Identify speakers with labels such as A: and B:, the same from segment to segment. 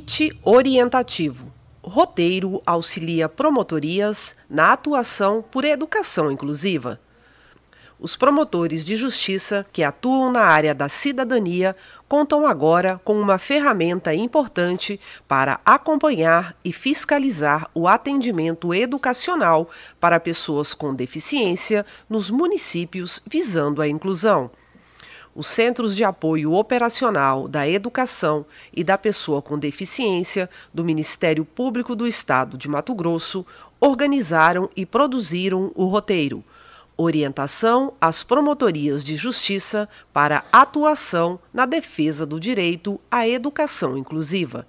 A: Kit orientativo. Roteiro auxilia promotorias na atuação por educação inclusiva. Os promotores de justiça que atuam na área da cidadania contam agora com uma ferramenta importante para acompanhar e fiscalizar o atendimento educacional para pessoas com deficiência nos municípios visando a inclusão os Centros de Apoio Operacional da Educação e da Pessoa com Deficiência do Ministério Público do Estado de Mato Grosso organizaram e produziram o roteiro. Orientação às promotorias de justiça para atuação na defesa do direito à educação inclusiva.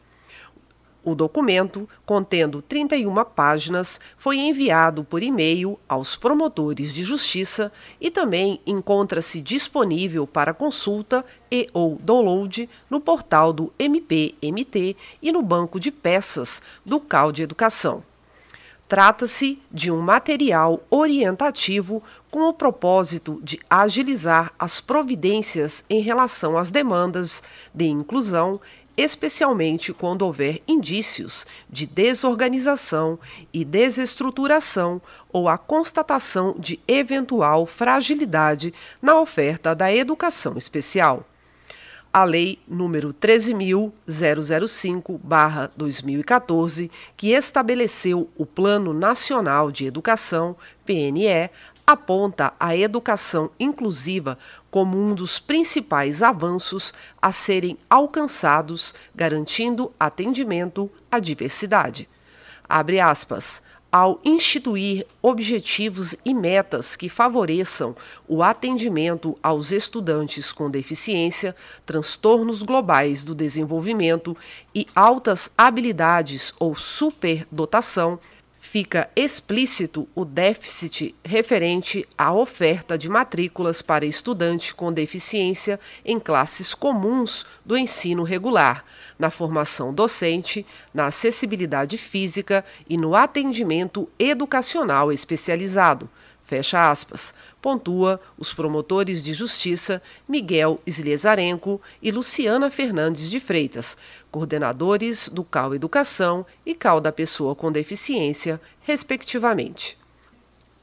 A: O documento, contendo 31 páginas, foi enviado por e-mail aos promotores de justiça e também encontra-se disponível para consulta e ou download no portal do MPMT e no banco de peças do CAL de Educação. Trata-se de um material orientativo com o propósito de agilizar as providências em relação às demandas de inclusão especialmente quando houver indícios de desorganização e desestruturação ou a constatação de eventual fragilidade na oferta da educação especial. A Lei número 13.005/2014, que estabeleceu o Plano Nacional de Educação, PNE, aponta a educação inclusiva como um dos principais avanços a serem alcançados, garantindo atendimento à diversidade. Abre aspas ao instituir objetivos e metas que favoreçam o atendimento aos estudantes com deficiência, transtornos globais do desenvolvimento e altas habilidades ou superdotação, fica explícito o déficit referente à oferta de matrículas para estudante com deficiência em classes comuns do ensino regular, na formação docente, na acessibilidade física e no atendimento educacional especializado fecha aspas, pontua os promotores de justiça Miguel Sliezarenko e Luciana Fernandes de Freitas, coordenadores do CAL Educação e CAL da Pessoa com Deficiência, respectivamente.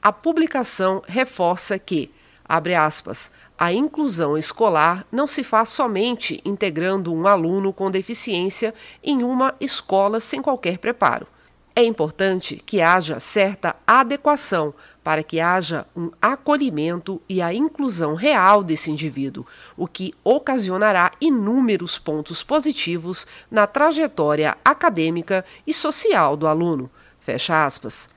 A: A publicação reforça que, abre aspas, a inclusão escolar não se faz somente integrando um aluno com deficiência em uma escola sem qualquer preparo. É importante que haja certa adequação para que haja um acolhimento e a inclusão real desse indivíduo, o que ocasionará inúmeros pontos positivos na trajetória acadêmica e social do aluno. Fecha aspas.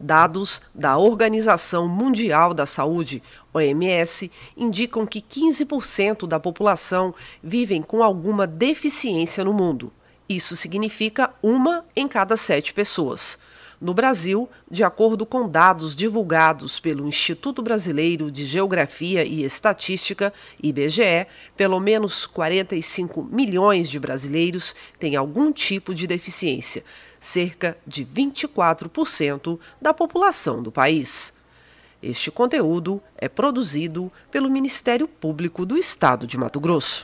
A: Dados da Organização Mundial da Saúde, OMS, indicam que 15% da população vivem com alguma deficiência no mundo. Isso significa uma em cada sete pessoas. No Brasil, de acordo com dados divulgados pelo Instituto Brasileiro de Geografia e Estatística, IBGE, pelo menos 45 milhões de brasileiros têm algum tipo de deficiência, cerca de 24% da população do país. Este conteúdo é produzido pelo Ministério Público do Estado de Mato Grosso.